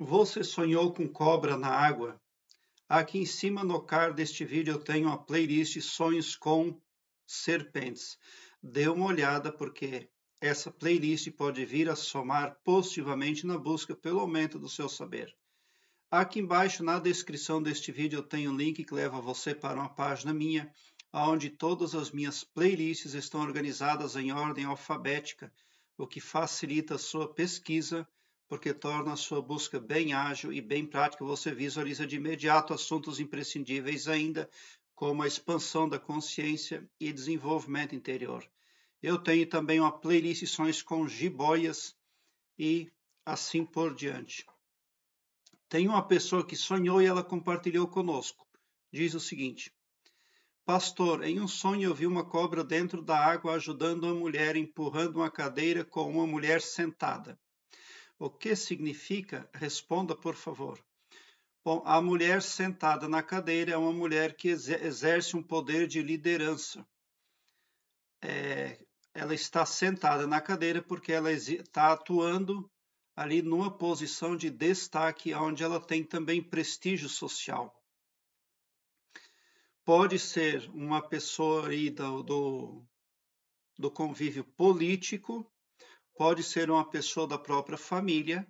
Você sonhou com cobra na água? Aqui em cima no card deste vídeo eu tenho a playlist Sonhos com Serpentes. Dê uma olhada porque essa playlist pode vir a somar positivamente na busca pelo aumento do seu saber. Aqui embaixo na descrição deste vídeo eu tenho um link que leva você para uma página minha, onde todas as minhas playlists estão organizadas em ordem alfabética, o que facilita a sua pesquisa porque torna a sua busca bem ágil e bem prática. Você visualiza de imediato assuntos imprescindíveis ainda, como a expansão da consciência e desenvolvimento interior. Eu tenho também uma playlist sons com jiboias e assim por diante. Tem uma pessoa que sonhou e ela compartilhou conosco. Diz o seguinte: Pastor, em um sonho eu vi uma cobra dentro da água ajudando uma mulher empurrando uma cadeira com uma mulher sentada. O que significa? Responda, por favor. Bom, a mulher sentada na cadeira é uma mulher que exerce um poder de liderança. É, ela está sentada na cadeira porque ela está atuando ali numa posição de destaque, onde ela tem também prestígio social. Pode ser uma pessoa aí do, do, do convívio político, Pode ser uma pessoa da própria família,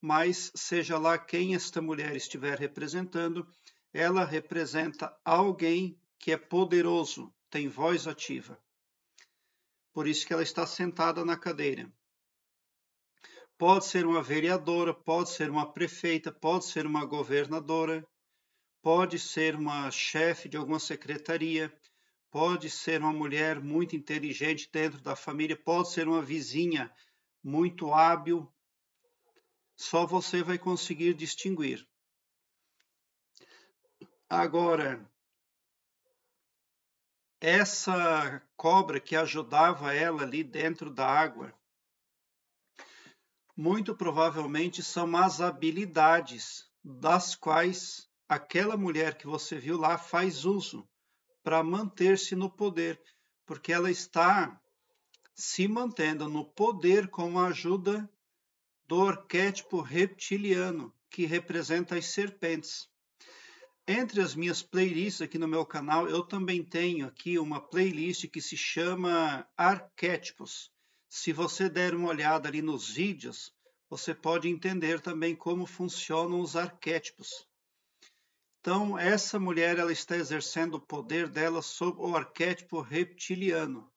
mas seja lá quem esta mulher estiver representando, ela representa alguém que é poderoso, tem voz ativa. Por isso que ela está sentada na cadeira. Pode ser uma vereadora, pode ser uma prefeita, pode ser uma governadora, pode ser uma chefe de alguma secretaria, pode ser uma mulher muito inteligente dentro da família, pode ser uma vizinha muito hábil, só você vai conseguir distinguir. Agora, essa cobra que ajudava ela ali dentro da água, muito provavelmente são as habilidades das quais aquela mulher que você viu lá faz uso para manter-se no poder, porque ela está se mantendo no poder com a ajuda do arquétipo reptiliano, que representa as serpentes. Entre as minhas playlists aqui no meu canal, eu também tenho aqui uma playlist que se chama Arquétipos. Se você der uma olhada ali nos vídeos, você pode entender também como funcionam os arquétipos. Então, essa mulher ela está exercendo o poder dela sobre o arquétipo reptiliano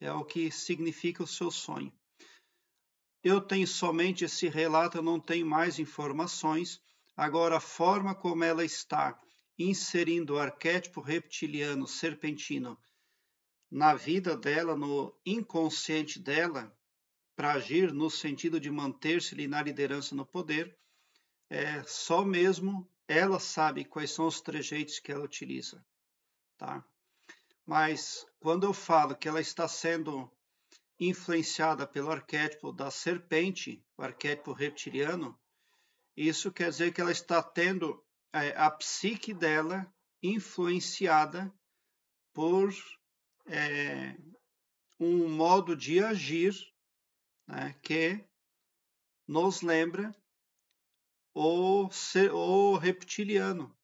é o que significa o seu sonho. Eu tenho somente esse relato, eu não tenho mais informações. Agora, a forma como ela está inserindo o arquétipo reptiliano serpentino na vida dela, no inconsciente dela, para agir no sentido de manter-se na liderança no poder, é só mesmo ela sabe quais são os trejeitos que ela utiliza, tá? Mas quando eu falo que ela está sendo influenciada pelo arquétipo da serpente, o arquétipo reptiliano, isso quer dizer que ela está tendo é, a psique dela influenciada por é, um modo de agir né, que nos lembra o, ser, o reptiliano.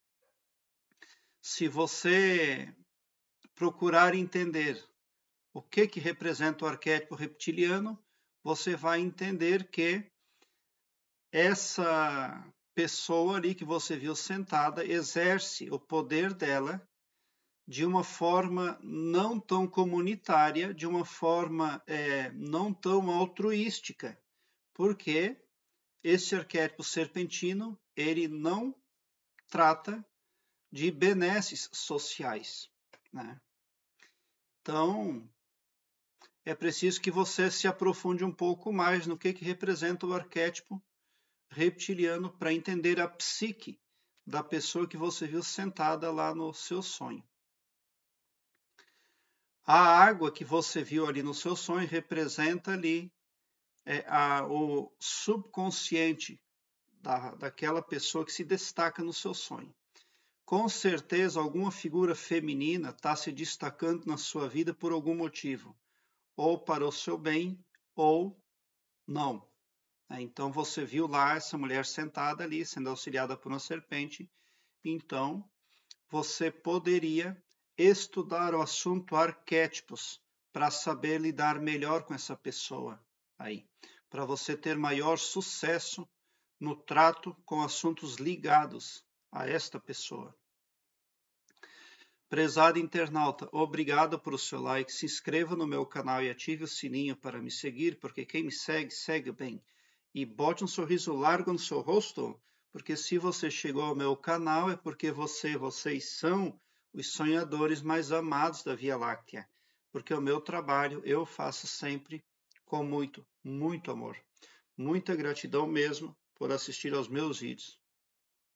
Se você procurar entender o que, que representa o arquétipo reptiliano, você vai entender que essa pessoa ali que você viu sentada exerce o poder dela de uma forma não tão comunitária, de uma forma é, não tão altruística, porque esse arquétipo serpentino ele não trata de benesses sociais. Né? Então, é preciso que você se aprofunde um pouco mais no que, que representa o arquétipo reptiliano para entender a psique da pessoa que você viu sentada lá no seu sonho. A água que você viu ali no seu sonho representa ali é, a, o subconsciente da, daquela pessoa que se destaca no seu sonho com certeza alguma figura feminina está se destacando na sua vida por algum motivo, ou para o seu bem, ou não. Né? Então você viu lá essa mulher sentada ali, sendo auxiliada por uma serpente. Então você poderia estudar o assunto arquétipos para saber lidar melhor com essa pessoa aí, para você ter maior sucesso no trato com assuntos ligados a esta pessoa. Prezado internauta, obrigado por o seu like, se inscreva no meu canal e ative o sininho para me seguir, porque quem me segue, segue bem. E bote um sorriso largo no seu rosto, porque se você chegou ao meu canal é porque você, vocês são os sonhadores mais amados da Via Láctea, porque o meu trabalho eu faço sempre com muito, muito amor. Muita gratidão mesmo por assistir aos meus vídeos.